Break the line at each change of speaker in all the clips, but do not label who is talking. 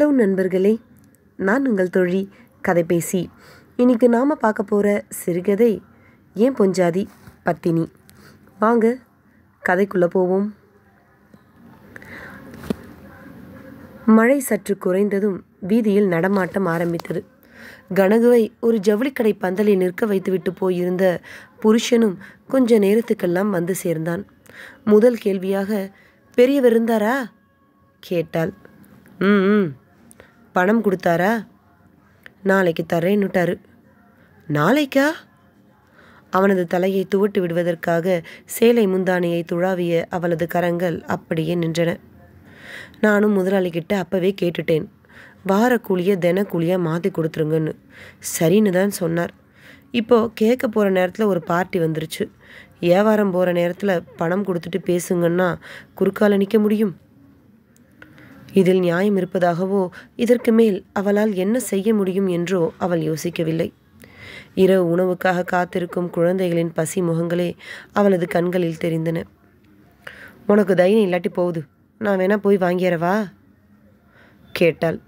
hello நண்பர்களே நான் உங்கள் தொழி கதை பேசி இன்னைக்கு நாம் பார்க்க போகிற சிறுகதை ஏன் பொஞ்சாதி பத்தினி வாங்க கதைக்குள்ளே போவோம் மழை சற்று குறைந்ததும் வீதியில் நடமாட்டம் ஆரம்பித்தது கனகுவை ஒரு ஜவுளிக்கடை பந்தலில் நிற்க வைத்துவிட்டு போயிருந்த புருஷனும் கொஞ்ச நேரத்துக்கெல்லாம் வந்து சேர்ந்தான் முதல் கேள்வியாக பெரியவர் இருந்தாரா கேட்டாள் ம் பணம் கொடுத்தாரா நாளைக்கு தரேன்னுட்டாரு நாளைக்கா அவனது தலையை துவட்டு விடுவதற்காக சேலை முந்தானையை துழாவிய அவளது கரங்கள் அப்படியே நின்றன நானும் முதலாளிகிட்ட அப்பவே கேட்டுட்டேன் வாரக்கூலிய கூலியை தின மாற்றி கொடுத்துருங்கன்னு சரின்னு தான் சொன்னார் இப்போது கேட்க போகிற நேரத்தில் ஒரு பார்ட்டி வந்துருச்சு வியாபாரம் போகிற நேரத்தில் பணம் கொடுத்துட்டு பேசுங்கன்னா குறுக்கால நிற்க முடியும் இதில் நியாயம் இருப்பதாகவோ இதற்கு மேல் அவளால் என்ன செய்ய முடியும் என்றோ அவள் யோசிக்கவில்லை இரவு உணவுக்காக காத்திருக்கும் குழந்தைகளின் பசி முகங்களே அவளது கண்களில் தெரிந்தன உனக்கு தைரியம் இல்லாட்டி போகுது நான் வேணா போய் வாங்கியறவா கேட்டாள்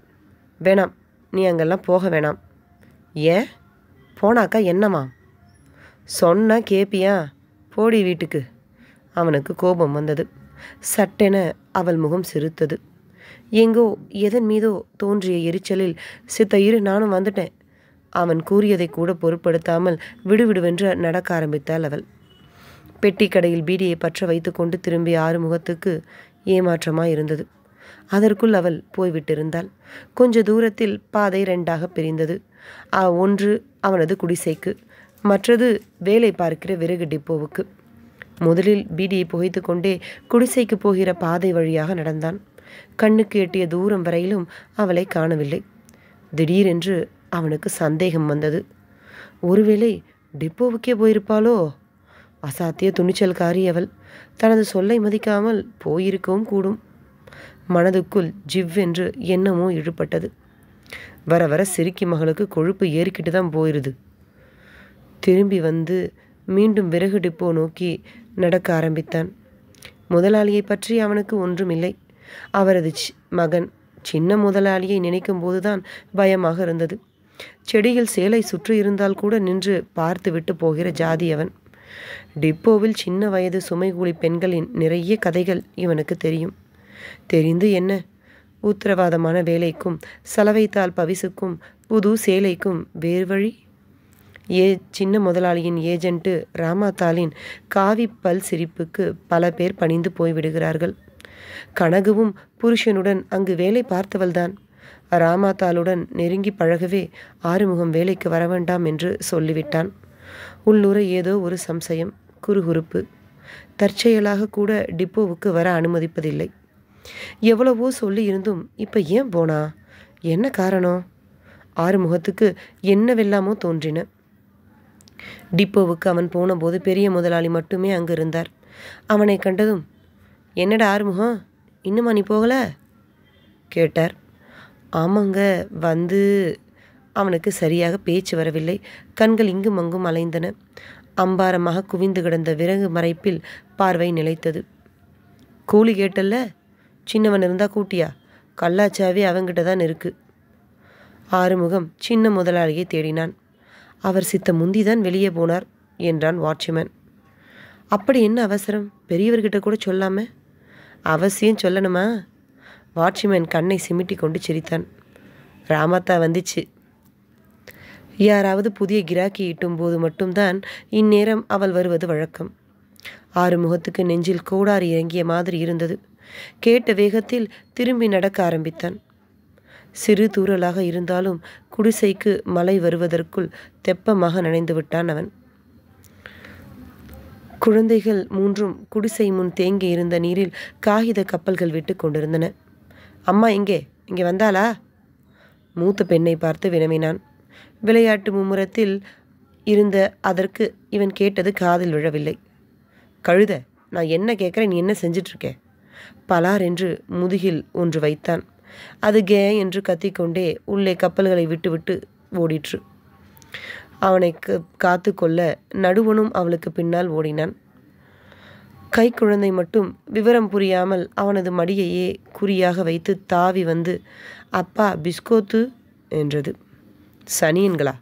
வேணாம் நீ அங்கெல்லாம் போக வேணாம் ஏன் போனாக்கா என்னமா சொன்ன கேப்பியா போடி வீட்டுக்கு அவனுக்கு கோபம் வந்தது சட்டென அவள் முகம் சிரித்தது எங்கோ எதன் மீதோ தோன்றிய எரிச்சலில் சித்த இரு நானும் வந்துட்டேன் அவன் கூறியதை கூட பொருட்படுத்தாமல் விடுவிடுவென்று நடக்க ஆரம்பித்தாள் அவள் பெட்டி கடையில் பீடியை பற்ற வைத்துக்கொண்டு திரும்பிய ஆறுமுகத்துக்கு ஏமாற்றமாக இருந்தது அதற்குள் அவள் போய்விட்டிருந்தாள் கொஞ்ச தூரத்தில் பாதை ரெண்டாக பிரிந்தது ஒன்று அவனது குடிசைக்கு மற்றது வேலை பார்க்கிற விறகு டிப்போவுக்கு முதலில் பீடியை புகைத்து கொண்டே குடிசைக்கு போகிற பாதை வழியாக நடந்தான் கண்ணுக்கு எட்டிய தூரம் வரையிலும் அவளை காணவில்லை திடீரென்று அவனுக்கு சந்தேகம் வந்தது ஒருவேளை டிப்போவுக்கே போயிருப்பாளோ அசாத்திய துணிச்சல்காரி அவள் தனது சொல்லை மதிக்காமல் போயிருக்கவும் கூடும் மனதுக்குள் ஜிவ்வென்று எண்ணமோ இழுபட்டது வர வர சிரிக்கி மகளுக்கு கொழுப்பு ஏறிக்கிட்டு தான் போயிருது திரும்பி வந்து மீண்டும் விறகு டிப்போ நோக்கி நடக்க ஆரம்பித்தான் முதலாளியை பற்றி அவனுக்கு ஒன்றுமில்லை அவரது மகன் சின்ன முதலாளியை நினைக்கும் போதுதான் பயமாக இருந்தது செடியில் சேலை சுற்றி இருந்தால் கூட நின்று பார்த்து விட்டு போகிற ஜாதி அவன் டிப்போவில் சின்ன வயது சுமை கூலி பெண்களின் நிறைய கதைகள் இவனுக்கு தெரியும் தெரிந்து என்ன உத்தரவாதமான வேலைக்கும் சலவைத்தால் பவிசுக்கும் புது சேலைக்கும் வேறு வழி ஏ சின்ன முதலாளியின் ஏஜென்ட்டு ராமாத்தாலின் காவி பல் சிரிப்புக்கு பல பேர் பணிந்து போய்விடுகிறார்கள் கனகவும் புருஷனுடன் அங்கு வேலை பார்த்தவள்தான் ராமாத்தாளுடன் நெருங்கி பழகவே ஆறுமுகம் வேலைக்கு வர வேண்டாம் என்று சொல்லிவிட்டான் உள்ளுர ஏதோ ஒரு சம்சயம் குறுகுறுப்பு தற்செயலாக கூட டிப்போவுக்கு வர அனுமதிப்பதில்லை எவ்வளவோ சொல்லி இருந்தும் இப்போ ஏன் போனா என்ன காரணம் ஆறுமுகத்துக்கு என்னவெல்லாமோ தோன்றின டிப்போவுக்கு அவன் போனபோது பெரிய முதலாளி மட்டுமே அங்கு இருந்தார் அவனை கண்டதும் என்னடா ஆறுமுகம் இன்னுமா நீ போகலை கேட்டார் ஆமாங்க வந்து அவனுக்கு சரியாக பேச்சு வரவில்லை கண்கள் இங்கும் அங்கும் அலைந்தன அம்பாரமாக குவிந்து கிடந்த விறகு மறைப்பில் பார்வை நிலைத்தது கூலி கேட்டல்ல சின்னவன் இருந்தால் கூட்டியா கல்லாச்சாவே அவங்கிட்ட தான் இருக்கு ஆறுமுகம் சின்ன முதலாளியை தேடினான் அவர் சித்த முந்திதான் வெளியே போனார் என்றான் வாட்ச்மேன் அப்படி என்ன அவசரம் பெரியவர்கிட்ட கூட சொல்லாமல் அவசியம் சொல்லணுமா வாட்ச்மேன் கண்ணை சிமிட்டி கொண்டு சிரித்தான் ராமாத்தா வந்துச்சு யாராவது புதிய கிராக்கி போது மட்டும்தான் இந்நேரம் அவள் வருவது வழக்கம் ஆறு முகத்துக்கு நெஞ்சில் கோடாறு இறங்கிய மாதிரி இருந்தது கேட்ட வேகத்தில் திரும்பி நடக்க ஆரம்பித்தான் சிறு தூரலாக இருந்தாலும் குடிசைக்கு மலை வருவதற்குள் தெப்பமாக நனைந்து விட்டான் அவன் குழந்தைகள் மூன்றும் குடிசை முன் தேங்கி இருந்த நீரில் காகித கப்பல்கள் விட்டு கொண்டிருந்தன அம்மா இங்கே இங்கே வந்தாளா மூத்த பெண்ணை பார்த்து வினவினான் விளையாட்டு மும்முரத்தில் இருந்த அதற்கு இவன் கேட்டது காதில் விழவில்லை கழுத நான் என்ன கேட்குறேன் நீ என்ன செஞ்சிட்ருக்கே பலார் என்று முதுகில் ஒன்று வைத்தான் அது கே என்று கத்திக்கொண்டே உள்ளே கப்பல்களை விட்டுவிட்டு ஓடிற்று அவனை காத்து கொள்ள நடுவனும் அவளுக்கு பின்னால் ஓடினான் கை குழந்தை மட்டும் விவரம் புரியாமல் அவனது மடியையே குறியாக வைத்து தாவி வந்து அப்பா பிஸ்கோத்து என்றது சனியன்களா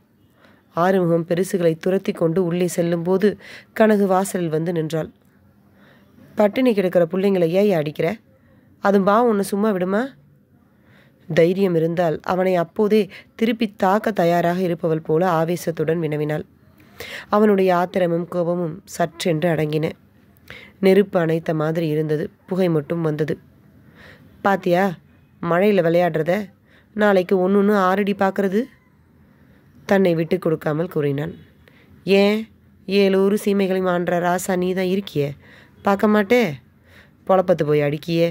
ஆறுமுகம் பெருசுகளை துரத்தி கொண்டு உள்ளே செல்லும்போது கனகு வாசலில் வந்து நின்றாள் பட்டினி கிடக்கிற பிள்ளைங்களை ஏன் அடிக்கிற அதும்பா ஒன்று சும்மா விடுமா தைரியம் இருந்தால் அவனை அப்போதே திருப்பி தாக்க தயாராக இருப்பவள் போல ஆவேசத்துடன் வினவினாள் அவனுடைய ஆத்திரமும் கோபமும் சற்றென்று அடங்கின நெருப்பு அணைத்த மாதிரி இருந்தது புகை மட்டும் வந்தது பாத்தியா மழையில் விளையாடுறத நாளைக்கு ஒன்று ஒன்று ஆறடி பார்க்கறது தன்னை விட்டு கொடுக்காமல் கூறினான் ஏன் ஏழூர் சீமைகளை மாண்ட ராசா நீ தான் இருக்கியே பார்க்க மாட்டே பொழப்பத்து போய் அடிக்கியே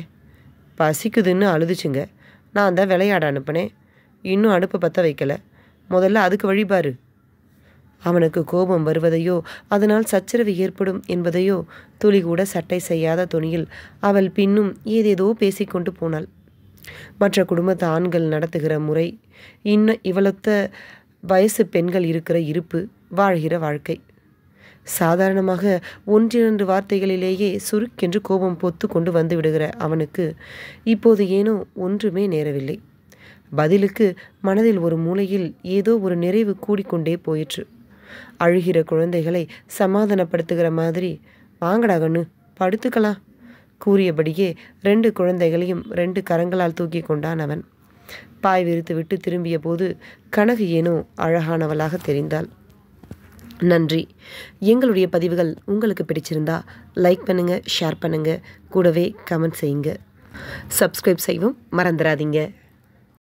பசிக்குதுன்னு அழுதுச்சுங்க நான் அந்த விளையாட அனுப்பினேன் இன்னும் அடுப்பு பற்ற வைக்கலை முதல்ல அதுக்கு வழிபாரு அவனுக்கு கோபம் வருவதையோ அதனால் சச்சரவு ஏற்படும் என்பதையோ துளி கூட சட்டை செய்யாத துணியில் அவள் பின்னும் ஏதேதோ பேசிக்கொண்டு போனாள் மற்ற குடும்பத்து ஆண்கள் நடத்துகிற முறை இன்னும் இவளத்த வயசு பெண்கள் இருக்கிற இருப்பு வாழ்கிற வாழ்க்கை சாதாரணமாக ஒன்றிரண்டு வார்த்தைகளிலேயே சுருக்கென்று கோபம் பொத்து கொண்டு வந்து விடுகிற அவனுக்கு இப்போது ஏனோ ஒன்றுமே நேரவில்லை பதிலுக்கு மனதில் ஒரு மூலையில் ஏதோ ஒரு நிறைவு கூடிக்கொண்டே போயிற்று அழுகிற குழந்தைகளை சமாதானப்படுத்துகிற மாதிரி வாங்கடா கண்ணு படுத்துக்கலாம் கூறியபடியே ரெண்டு குழந்தைகளையும் ரெண்டு கரங்களால் தூக்கி கொண்டான் அவன் பாய் விரித்து விட்டு திரும்பிய போது கனகு ஏனோ அழகானவளாக தெரிந்தாள் நன்றி எங்களுடைய பதிவுகள் உங்களுக்கு பிடிச்சிருந்தா லைக் பண்ணுங்கள் ஷேர் பண்ணுங்கள் கூடவே கமெண்ட் செய்யுங்க சப்ஸ்கிரைப் செய்யவும் மறந்துடாதீங்க